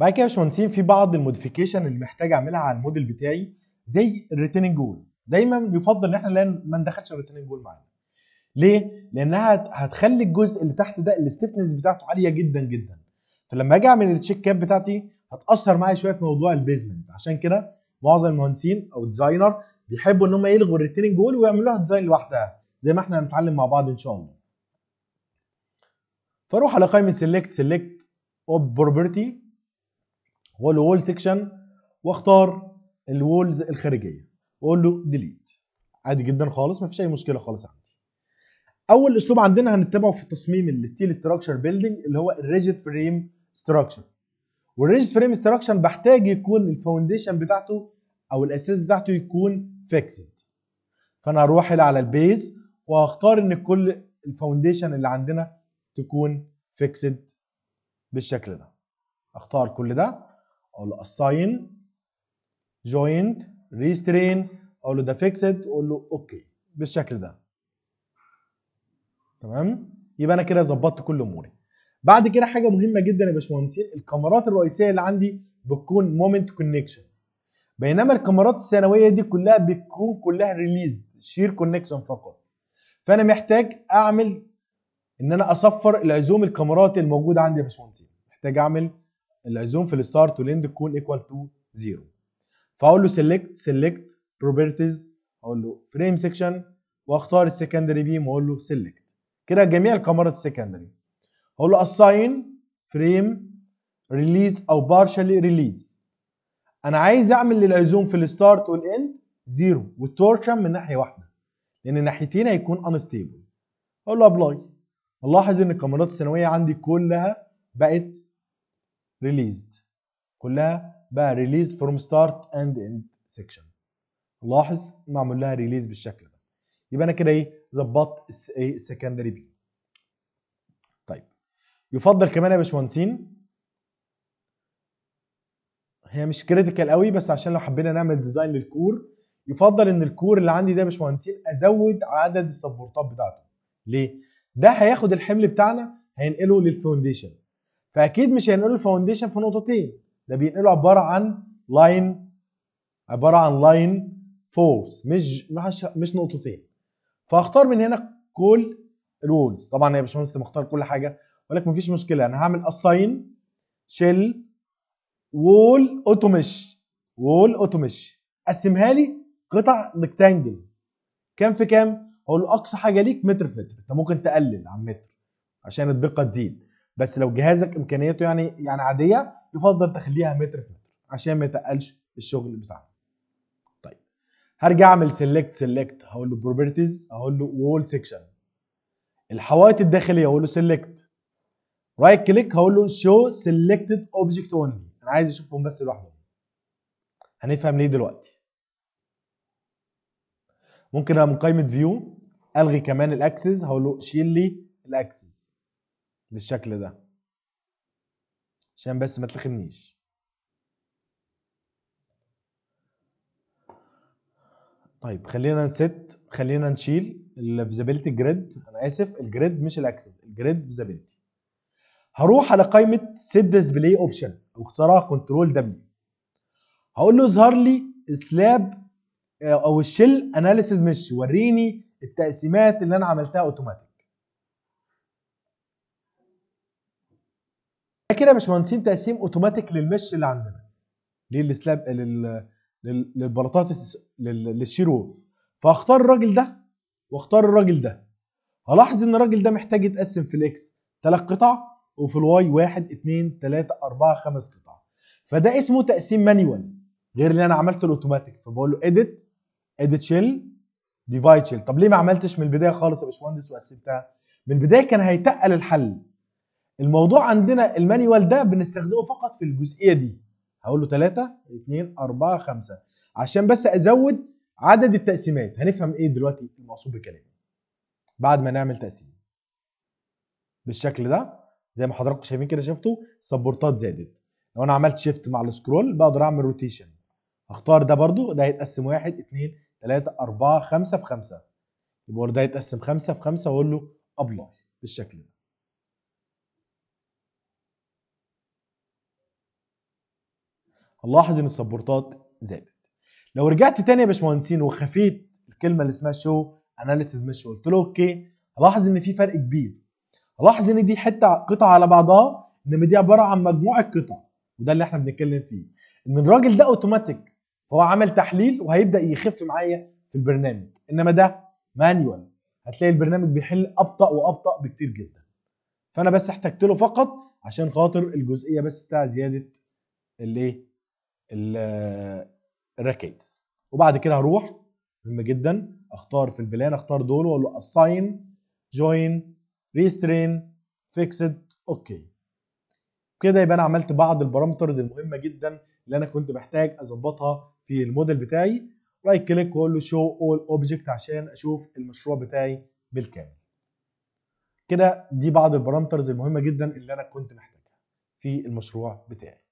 بعد كده يا باشمهندسين في بعض الموديفيكيشن اللي محتاج اعملها على الموديل بتاعي زي الريتيننج جول دايما يفضل ان احنا ما ندخلش الريتيننج جول معانا ليه لانها هتخلي الجزء اللي تحت ده الاستفنس بتاعته عاليه جدا جدا فلما اجي اعمل التشيك كاب بتاعتي هتاثر معايا شويه في موضوع البيزمنت عشان كده معظم المهندسين او الديزاينر بيحبوا ان هم يلغوا الريتيننج جول ويعملوها ديزاين لوحدها زي ما احنا هنتعلم مع بعض ان شاء الله فاروح على قائمه سيلكت سيلكت اوب بروبرتي وقول له وول سيكشن واختار الوولز الخارجيه واقول له ديليت عادي جدا خالص مفيش اي مشكله خالص عندي اول اسلوب عندنا هنتبعه في تصميم الستيل ستراكشر بيلدينج اللي هو الريجيد فريم ستراكشر والريجيد فريم ستراكشر بحتاج يكون الفاونديشن بتاعته او الاساس بتاعته يكون فيكسد فانا هروح على البيز وهختار ان كل الفاونديشن اللي عندنا تكون فيكسد بالشكل ده اختار كل ده اقول له assign joint restrain اقول له ده fixed اقول له اوكي بالشكل ده تمام يبقى انا كده ظبطت كل اموري بعد كده حاجه مهمه جدا يا باشمهندسين الكاميرات الرئيسيه اللي عندي بتكون مومنت كونكشن بينما الكاميرات الثانويه دي كلها بتكون كلها ريليزد شير كونكشن فقط فانا محتاج اعمل ان انا اصفر العزوم الكاميرات الموجوده عندي يا باشمهندسين محتاج اعمل العزوم في الستارت والاند تكون ايكوال تو زيرو فاقول له سيلكت سيلكت بروبرتيز اقول له فريم سيكشن واختار السكندري بيم واقول له سيلكت كده جميع الكاميرات السكندري اقول له اساين فريم ريليز او بارشالي ريليز انا عايز اعمل للعزوم في الستارت والاند زيرو والتورشن من ناحيه واحده لان الناحيتين هيكون انستيبل اقول له ابلاي نلاحظ ان الكاميرات الثانويه عندي كلها بقت ريليزد كلها بقى ريليزد فروم ستارت اند اند سيكشن لاحظ معمول لها ريليز بالشكل ده يبقى انا كده ايه ظبطت السكندري إيه؟ بي طيب يفضل كمان يا باشمهندسين هي مش كريتيكال قوي بس عشان لو حبينا نعمل ديزاين للكور يفضل ان الكور اللي عندي ده يا باشمهندسين ازود عدد السبورتات بتاعته ليه ده هياخد الحمل بتاعنا هينقله للفونديشن فاكيد مش هينقلوا الفاونديشن في نقطتين ده بينقلوا عباره عن لاين عباره عن لاين فولز مش مش نقطتين فهختار من هنا كل الولز طبعا يا باشمهندس انت مختار كل حاجه ولكن مفيش مشكله انا هعمل اساين شيل وول اوتومش وول اوتومش قسمها لي قطع ريكتانجل كام في كام؟ هقول له اقصى حاجه ليك متر في متر انت ممكن تقلل عن متر عشان الدقه تزيد بس لو جهازك امكانياته يعني يعني عاديه يفضل تخليها متر في متر عشان ما يتقلش الشغل بتاعك طيب هرجع اعمل سيلكت سيلكت هقول له بروبرتيز هقول له وول سيكشن الحوائط الداخليه هقول له سيلكت رايت كليك هقول له شو سيلكتد اوبجكت اونلي انا عايز اشوفهم بس لوحدهم هنفهم ليه دلوقتي ممكن انا من قائمه فيو الغي كمان الاكسس هقول له شيل لي الاكسس بالشكل ده عشان بس ما تلخمنيش طيب خلينا نست خلينا نشيل الفيزابيلتي جريد انا اسف الجريد مش الاكسس الجريد فيزابيلتي هروح على قائمه سيت ديسبلاي اوبشن او اختصارها كنترول دبليو هقول له اظهر لي سلاب آه، او الشيل اناليسيز مش وريني التقسيمات اللي انا عملتها اوتوماتيك كده يا باشمهندسين تقسيم اوتوماتيك للمش اللي عندنا للسلاب لل... للبلاطات للشيروز فاختار الراجل ده واختار الراجل ده هلاحظ ان الراجل ده محتاج يتقسم في الاكس ثلاث قطع وفي الواي 1 2 3 4 5 قطع فده اسمه تقسيم مانيوال غير اللي انا عملته الاوتوماتيك فبقول له اديت اديت شيل ديفايد شيل طب ليه ما عملتش من البدايه خالص يا باشمهندس وقسمتها من البدايه كان هيتقل الحل الموضوع عندنا المانيوال ده بنستخدمه فقط في الجزئيه دي هقول له 3 2 4 5 عشان بس ازود عدد التقسيمات هنفهم ايه دلوقتي المقصود بالكلام بعد ما نعمل تقسيم بالشكل ده زي ما حضراتكم شايفين كده شفتوا سبورتات زادت لو انا عملت شيفت مع السكرول بقدر اعمل روتيشن اختار ده برده ده هيتقسم 1 2 3 4 5 ب 5 يبقى ده هيتقسم 5 ب 5 واقول له ابلاي بالشكل ده هنلاحظ ان السبورتات زادت لو رجعت تاني يا باشمهندسين وخفيت الكلمه اللي اسمها شو اناليسيز مش قلت له اوكي هلاحظ ان في فرق كبير هلاحظ ان دي حته قطعه على بعضها انما دي عباره عن مجموعه قطع وده اللي احنا بنتكلم فيه ان الراجل ده اوتوماتيك فهو عمل تحليل وهيبدا يخف معايا في البرنامج انما ده مانيوال هتلاقي البرنامج بيحل ابطا وابطا بكتير جدا فانا بس احتجت له فقط عشان خاطر الجزئيه بس بتاع زياده الايه الركيز وبعد كده هروح مهم جدا اختار في البلان اختار دول واقول له اساين جوين ريسترين فيكسد اوكي كده يبقى انا عملت بعض البارامترز المهمه جدا اللي انا كنت محتاج اظبطها في الموديل بتاعي رايت كليك واقول له شو اول اوبجكت عشان اشوف المشروع بتاعي بالكامل كده دي بعض البارامترز المهمه جدا اللي انا كنت محتاجها في المشروع بتاعي